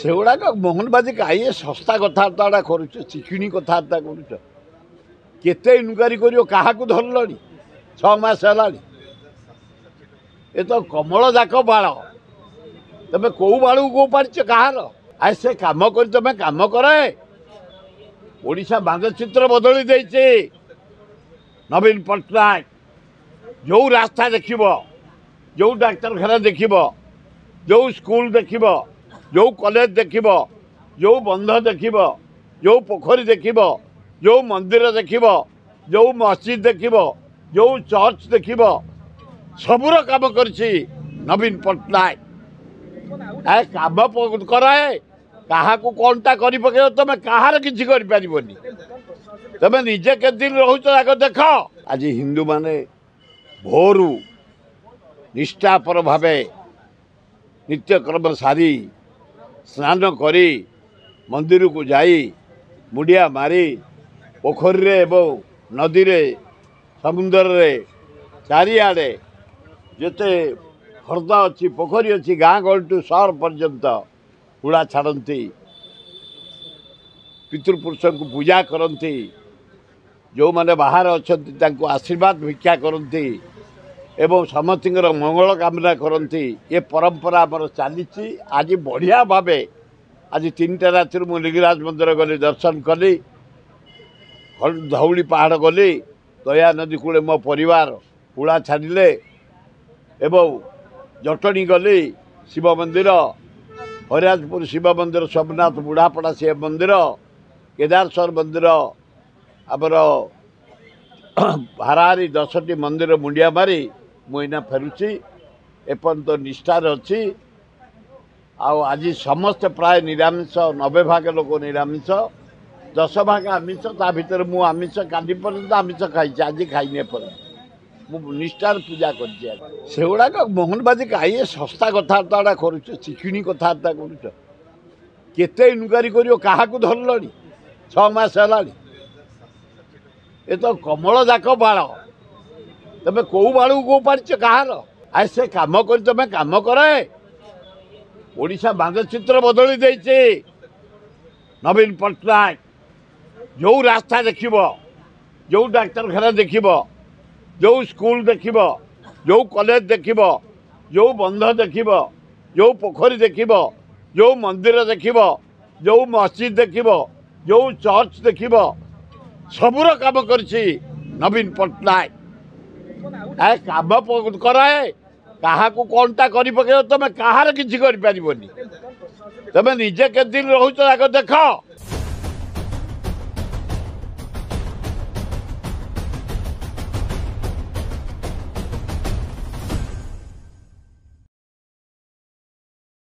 ସେଗୁଡ଼ାକ ମୋହନବାଦୀ କାହିଁ ଏ ଶସ୍ତା କଥାବାର୍ତ୍ତାଟା କରୁଛ ଚିକିଣି କଥାବାର୍ତ୍ତା କରୁଛ କେତେ ଇନକ୍ୱାରି କରିବ କାହାକୁ ଧରିଲଣି ଛଅ ମାସ ହେଲାଣି ଏ ତ କମଳ ଯାକ ବାଳ ତମେ କେଉଁ ବାଳକୁ କେଉଁ ପାରିଛ କାହାର ଆଉ ସେ କାମ କରି ତମେ କାମ କରେ ଓଡ଼ିଶା ମାନଚିତ୍ର ବଦଳି ଦେଇଛି ନବୀନ ପଟ୍ଟନାୟକ ଯେଉଁ ରାସ୍ତା ଦେଖିବ ଯେଉଁ ଡାକ୍ତରଖାନା ଦେଖିବ ଯେଉଁ ସ୍କୁଲ ଦେଖିବ जो कलेज देख जो बंध देख जो पोखरी देख जो मंदिर देख जो मस्जिद देख जो चर्च देख सब काम कर नवीन पट्टनायक कम कराए क्या कौनटा कर तुम्हें कहार किसी कर तुम निजे के दिन रो आगे देख आज हिंदू मैंने भोरू निष्ठापर भावे नित्यकर्म सारी ସ୍ନାନ କରି ମନ୍ଦିରକୁ ଯାଇ ମୁଡ଼ିଆ ମାରି ପୋଖରୀରେ ଏବଂ ନଦୀରେ ସମୁଦ୍ରରେ ଚାରିଆଡ଼େ ଯେତେ ହ୍ରଦ ଅଛି ପୋଖରୀ ଅଛି ଗାଁ ଗହଳିଠୁ ସହର ପର୍ଯ୍ୟନ୍ତ ହୁଡ଼ା ଛାଡ଼ନ୍ତି ପିତୃପୁରୁଷଙ୍କୁ ପୂଜା କରନ୍ତି ଯେଉଁମାନେ ବାହାରେ ଅଛନ୍ତି ତାଙ୍କୁ ଆଶୀର୍ବାଦ ଭିକ୍ଷା କରନ୍ତି ଏବଂ ସମସ୍ତଙ୍କର ମଙ୍ଗଳ କାମନା କରନ୍ତି ଏ ପରମ୍ପରା ଆମର ଚାଲିଛି ଆଜି ବଢ଼ିଆ ଭାବେ ଆଜି ତିନିଟା ରାତିରୁ ମୁଁ ଲିଙ୍ଗରାଜ ମନ୍ଦିର ଗଲି ଦର୍ଶନ କଲି ଧଉଳି ପାହାଡ଼ ଗଲି ଦୟା ନଦୀ କୂଳେ ମୋ ପରିବାର ପୁଳା ଛାଡ଼ିଲେ ଏବଂ ଜଟଣୀ ଗଲି ଶିବ ମନ୍ଦିର ହରିରାଜପୁର ଶିବ ମନ୍ଦିର ସୋମନାଥ ବୁଢ଼ାପଡ଼ା ଶିବ ମନ୍ଦିର କେଦାରେଶ୍ୱର ମନ୍ଦିର ଆମର ହାରାହାରି ଦଶଟି ମନ୍ଦିର ମୁଣ୍ଡିଆ ମାରି ମୁଁ ଏଇନା ଫେରୁଛି ଏପର୍ଯ୍ୟନ୍ତ ନିଷ୍ଠାରେ ଅଛି ଆଉ ଆଜି ସମସ୍ତେ ପ୍ରାୟ ନିରାମିଷ ନବେ ଭାଗ ଲୋକ ନିରାମିଷ ଦଶ ଭାଗ ଆମିଷ ତା ଭିତରେ ମୁଁ ଆମିଷ କାଲି ପର୍ଯ୍ୟନ୍ତ ଆମିଷ ଖାଇଛି ଆଜି ଖାଇନି ଏପର୍ଯ୍ୟନ୍ତ ମୁଁ ନିଷ୍ଠାରେ ପୂଜା କରିଛି ସେଗୁଡ଼ାକ ମୋହନବାଜି କାହିଁ ଶସ୍ତା କଥାବାର୍ତ୍ତା କରୁଛ ଚିକିଣି କଥାବାର୍ତ୍ତା କରୁଛ କେତେ ଇନକ୍ୱାରୀ କରିବ କାହାକୁ ଧରିଲଣି ଛଅ ମାସ ହେଲାଣି ଏ ତ ବାଳ तुम कौ बाड़ को ऐसे कम कर तुम्हें कम करा मानचित्र बदली दे नवीन पट्टनायक जो रास्ता देख जो डाक्तखाना देख जो स्कूल देख जो कलेज देख जो बंध देख जो पोखरी देख जो मंदिर देख जो मस्जिद देख जो चर्च देख सबुर काम करवीन पट्टनायक ଏ କାମ କରାଏ କାହାକୁ କ'ଣଟା କରିପକେଇବ ତମେ କାହାର କିଛି କରିପାରିବନି ତମେ ନିଜେ କେତେ ଦିନ ରହୁଛ ଆଗ ଦେଖ